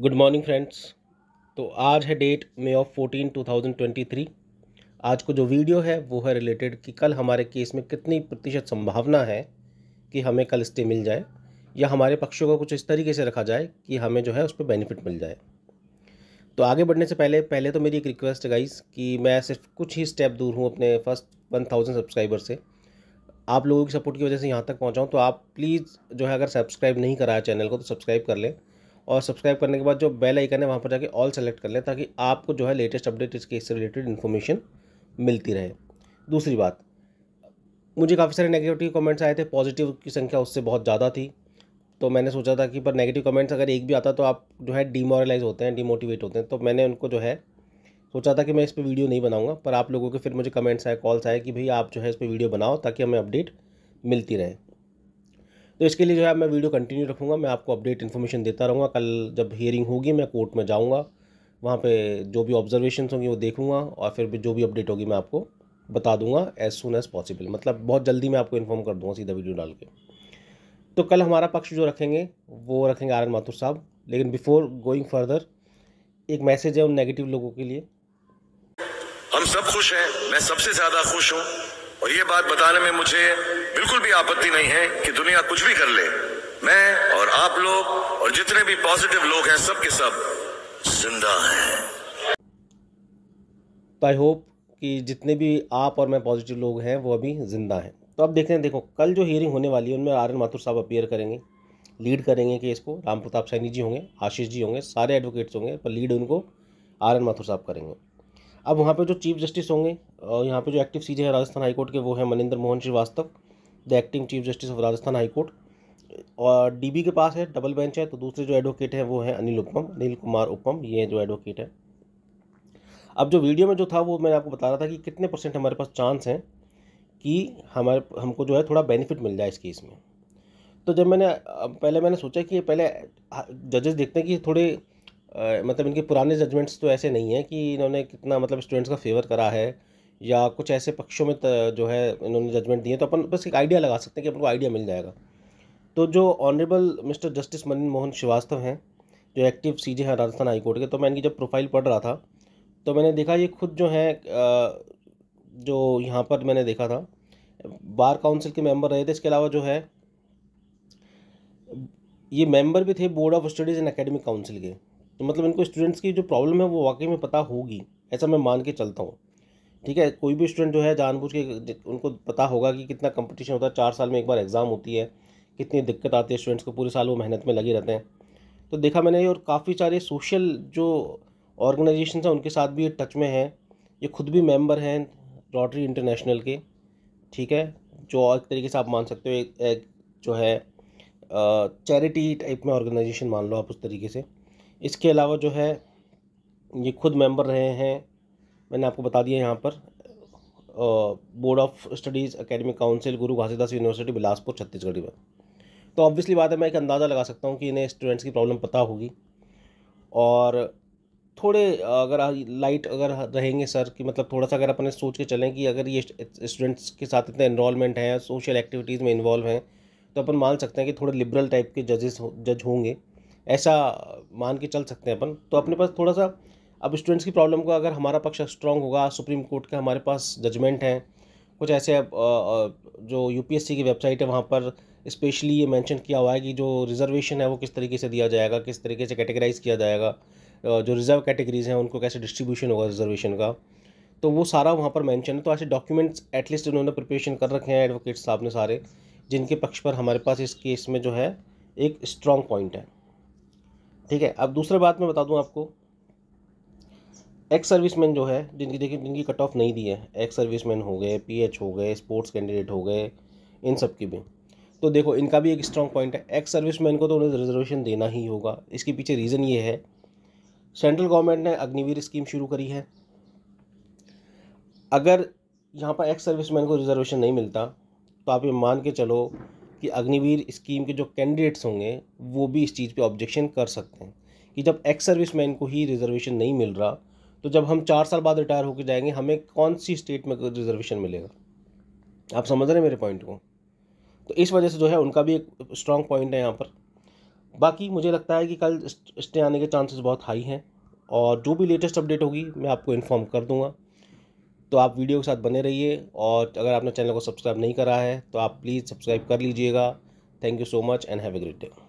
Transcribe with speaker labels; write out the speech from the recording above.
Speaker 1: good morning friends तो आज है date May of fourteen two thousand twenty three आज को जो वीडियो है वो है रिलेटेड कि कल हमारे केस में कितनी प्रतिशत संभावना है कि हमें कल स्टे मिल जाए या हमारे पक्षों को कुछ इस तरीके से रखा जाए कि हमें जो है उस पर बेनिफिट मिल जाए तो आगे बढ़ने से पहले पहले तो मेरी एक रिक्वेस्ट है गाइस कि मैं सिर्फ कुछ ही स्टेप दूर हूँ अपने फर्स्ट वन थाउजेंड सब्सक्राइबर से आप लोगों की सपोर्ट की वजह से यहाँ तक पहुँचाऊँ तो आप प्लीज़ जो है अगर सब्सक्राइब नहीं कराया चैनल को तो सब्सक्राइब कर लें और सब्सक्राइब करने के बाद जो बेल आइकन है वहाँ पर जाके ऑल सेलेक्ट कर लें ताकि आपको जो है लेटेस्ट अपडेट इसके इससे रिलेटेड इन्फॉर्मेशन मिलती रहे दूसरी बात मुझे काफ़ी सारे नेगेटिव कमेंट्स आए थे पॉजिटिव की संख्या उससे बहुत ज़्यादा थी तो मैंने सोचा था कि पर नेगेटिव कमेंट्स अगर एक भी आता तो आप जो है डीमोरलाइज होते हैं डिमोटिवेट होते हैं तो मैंने उनको जो है सोचा था कि मैं इस पर वीडियो नहीं बनाऊंगा पर आप लोगों के फिर मुझे कमेंट्स आए कॉल्स आए कि भाई आप जो है इस पर वीडियो बनाओ ताकि हमें अपडेट मिलती रहे तो इसके लिए जो है मैं वीडियो कंटिन्यू रखूँगा मैं आपको अपडेट इन्फॉर्मेशन देता रहूँगा कल जब हियरिंग होगी मैं कोर्ट में जाऊँगा वहाँ पे जो भी ऑब्जर्वेशन होंगी वो देखूँगा और फिर भी जो भी अपडेट होगी मैं आपको बता दूंगा एज सुन एज़ पॉसिबल मतलब बहुत जल्दी मैं आपको इन्फॉर्म कर दूँगा सीधा वीडियो डाल के तो कल हमारा पक्ष जो रखेंगे वो रखेंगे आर एन माथुर साहब लेकिन बिफोर गोइंग फर्दर एक मैसेज है उन नेगेटिव लोगों के लिए हम सब खुश हैं मैं सबसे ज़्यादा खुश हूँ और ये बात बताने में मुझे बिल्कुल भी आपत्ति नहीं है कि दुनिया कुछ भी कर ले मैं और आप लोग और जितने भी पॉजिटिव लोग हैं सब के सब जिंदा हैं आई तो होप कि जितने भी आप और मैं पॉजिटिव लोग हैं वो अभी ज़िंदा हैं तो अब देखते हैं देखो कल जो हियरिंग होने वाली है उनमें आर एन माथुर साहब अपीयर करेंगे लीड करेंगे केस को राम प्रताप सैनी जी होंगे आशीष जी होंगे सारे एडवोकेट्स होंगे पर लीड उनको आर एन माथुर साहब करेंगे अब वहाँ पे जो चीफ जस्टिस होंगे और यहाँ पे जो एक्टिव सीजे हैं राजस्थान हाईकोर्ट के वो हैं Maninder Mohan Srivastava the acting chief justice of Rajasthan high court और डीबी के पास है डबल बेंच है तो दूसरे जो एडवोकेट हैं वो हैं अनिल उपम अनिल कुमार उपम ये जो एडवोकेट है अब जो वीडियो में जो था वो मैंने आपको बता रहा था कि कितने परसेंट हमारे पास चांस हैं कि हमारे हमको जो है थोड़ा बेनिफिट मिल जाए इस केस में तो जब मैंने पहले मैंने सोचा कि पहले जजेस देखते हैं कि थोड़े आ, मतलब इनके पुराने जजमेंट्स तो ऐसे नहीं हैं कि इन्होंने कितना मतलब स्टूडेंट्स का फेवर करा है या कुछ ऐसे पक्षों में जो है इन्होंने जजमेंट दिए तो अपन बस एक आइडिया लगा सकते हैं कि अपन को आइडिया मिल जाएगा तो जो honourable mister justice Manin Mohan Srivastava हैं जो एक्टिव सी जे हैं राजस्थान हाई कोर्ट के तो मैं इनकी जब प्रोफाइल पढ़ रहा था तो मैंने देखा ये खुद जो है जो यहाँ पर मैंने देखा था बार काउंसिल के मेंबर रहे थे इसके अलावा जो है ये मेंबर भी थे board of studies and academic council के तो मतलब इनको स्टूडेंट्स की जो प्रॉब्लम है वो वाकई में पता होगी ऐसा मैं मान के चलता हूँ ठीक है कोई भी स्टूडेंट जो है जानबूझ के उनको पता होगा कि कितना कंपटीशन होता है चार साल में एक बार एग्ज़ाम होती है कितनी दिक्कत आती है स्टूडेंट्स को पूरे साल वो मेहनत में लगे रहते हैं तो देखा मैंने और काफ़ी सारे सोशल जो ऑर्गेनाइजेशन हैं उनके साथ भी टच में हैं ये खुद भी मेम्बर हैं रॉटरी इंटरनेशनल के ठीक है जो एक तरीके से आप मान सकते हो एक, एक जो है चैरिटी टाइप में ऑर्गेनाइजेशन मान लो आप उस तरीके से इसके अलावा जो है ये खुद मेंबर रहे हैं मैंने आपको बता दिया यहाँ पर board of studies academic council Guru Ghasidas university Bilaspur Chhattisgarh में तो ऑब्वियसली बात है मैं एक अंदाज़ा लगा सकता हूँ कि इन्हें स्टूडेंट्स की प्रॉब्लम पता होगी और थोड़े अगर लाइट अगर रहेंगे सर कि मतलब थोड़ा सा अगर अपने सोच के चलें कि अगर ये स्टूडेंट्स के साथ इतने इन्वॉलमेंट हैं सोशल एक्टिविटीज़ में इन्वॉल्व हैं तो अपन मान सकते हैं कि थोड़े लिबरल टाइप के जजेस जज होंगे ऐसा मान के चल सकते हैं अपन तो अपने पास थोड़ा सा अब स्टूडेंट्स की प्रॉब्लम को अगर हमारा पक्ष स्ट्रॉन्ग होगा सुप्रीम कोर्ट के हमारे पास जजमेंट हैं कुछ ऐसे जो यूपीएससी की वेबसाइट है वहाँ पर स्पेशली ये मेंशन किया हुआ है कि जो रिजर्वेशन है वो किस तरीके से दिया जाएगा किस तरीके से कैटेगराइज किया जाएगा जो रिजर्व कैटेगरीज हैं उनको कैसे डिस्ट्रीब्यूशन होगा रिजर्वेशन का तो वो सारा वहाँ पर मैंशन है तो ऐसे डॉक्यूमेंट्स एटलीस्ट उन्होंने प्रिपरेशन कर रखे हैं एडवोकेट साहब ने सारे जिनके पक्ष पर हमारे पास इस केस में जो है एक स्ट्रॉन्ग पॉइंट है ठीक है अब दूसरा बात मैं बता दूं आपको एक्स सर्विसमैन जो है जिनकी देखिए जिनकी कट ऑफ नहीं दी है एक्स सर्विसमैन हो गए पीएच हो गए स्पोर्ट्स कैंडिडेट हो गए इन सब की भी तो देखो इनका भी एक स्ट्रॉन्ग पॉइंट है एक्स सर्विसमैन को तो उन्हें रिजर्वेशन देना ही होगा इसके पीछे रीज़न ये है सेंट्रल गवर्नमेंट ने अग्निवीर स्कीम शुरू करी है अगर यहाँ पर एक्स सर्विसमैन को रिजर्वेशन नहीं मिलता तो आप ये मान के चलो कि अग्निवीर स्कीम के जो कैंडिडेट्स होंगे वो भी इस चीज़ पे ऑब्जेक्शन कर सकते हैं कि जब एक्स सर्विस मैन को ही रिजर्वेशन नहीं मिल रहा तो जब हम चार साल बाद रिटायर होकर जाएंगे हमें कौन सी स्टेट में रिजर्वेशन मिलेगा आप समझ रहे हैं मेरे पॉइंट को तो इस वजह से जो है उनका भी एक स्ट्रॉन्ग पॉइंट है यहाँ पर बाकी मुझे लगता है कि कल स्टे आने के चांसेस बहुत हाई हैं और जो भी लेटेस्ट अपडेट होगी मैं आपको इन्फॉर्म कर दूंगा तो आप वीडियो के साथ बने रहिए और अगर आपने चैनल को सब्सक्राइब नहीं करा है तो आप प्लीज़ सब्सक्राइब कर लीजिएगा thank you so much and have a great day